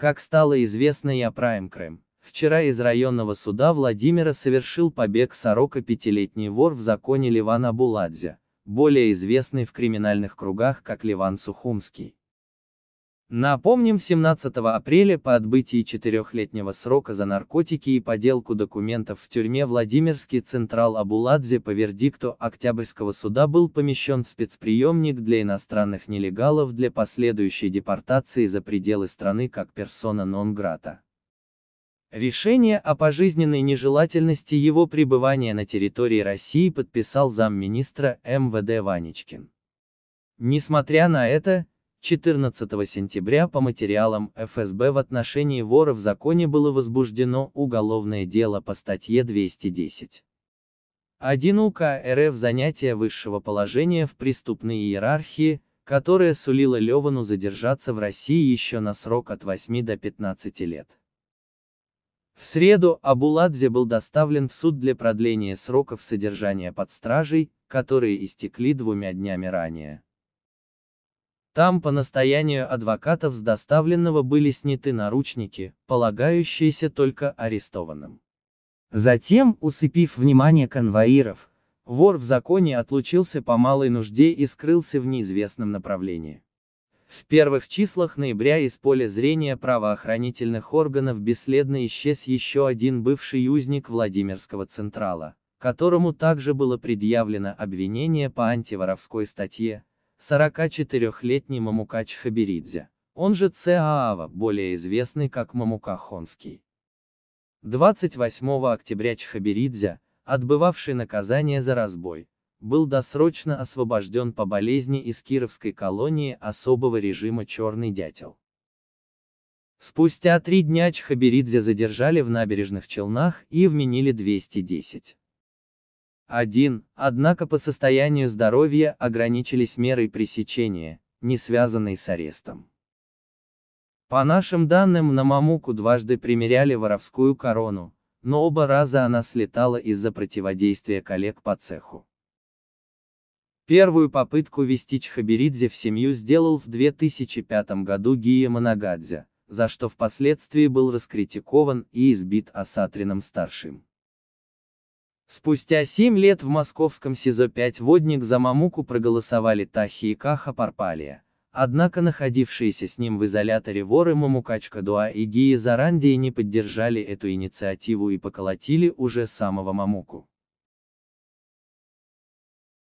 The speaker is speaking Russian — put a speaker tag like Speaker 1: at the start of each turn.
Speaker 1: Как стало известно и о Праймкрэм, вчера из районного суда Владимира совершил побег сорока пятилетний вор в законе Ливан Абуладзе, более известный в криминальных кругах как Ливан Сухумский. Напомним, 17 апреля по отбытии четырехлетнего срока за наркотики и поделку документов в тюрьме Владимирский Централ Абуладзе по вердикту Октябрьского суда был помещен в спецприемник для иностранных нелегалов для последующей депортации за пределы страны как персона нон-грата. Решение о пожизненной нежелательности его пребывания на территории России подписал замминистра МВД Ваничкин. Несмотря на это, 14 сентября по материалам ФСБ в отношении вора в законе было возбуждено уголовное дело по статье 210. 1 УК РФ занятие высшего положения в преступной иерархии, которое сулило Левану задержаться в России еще на срок от 8 до 15 лет. В среду Абуладзе был доставлен в суд для продления сроков содержания под стражей, которые истекли двумя днями ранее. Там, по настоянию адвокатов с доставленного были сняты наручники, полагающиеся только арестованным. Затем, усыпив внимание конвоиров, вор в законе отлучился по малой нужде и скрылся в неизвестном направлении. В первых числах ноября из поля зрения правоохранительных органов бесследно исчез еще один бывший узник Владимирского Централа, которому также было предъявлено обвинение по антиворовской статье, 44-летний Мамукач Хаберидзе, он же Цеаава, более известный как Мамука Хонский. 28 октября Чхаберидзе, отбывавший наказание за разбой, был досрочно освобожден по болезни из кировской колонии особого режима «Черный дятел». Спустя три дня Чхаберидзе задержали в набережных Челнах и вменили 210. 1. Однако по состоянию здоровья ограничились мерой пресечения, не связанной с арестом. По нашим данным на Мамуку дважды примеряли воровскую корону, но оба раза она слетала из-за противодействия коллег по цеху. Первую попытку вести Чхаберидзе в семью сделал в 2005 году Гия Манагадзе, за что впоследствии был раскритикован и избит Асатрином-старшим. Спустя 7 лет в московском СИЗО-5 водник за Мамуку проголосовали Тахи и Каха Парпалия. Однако находившиеся с ним в изоляторе воры Мамукачка Дуа и Гии Зарандии не поддержали эту инициативу и поколотили уже самого Мамуку.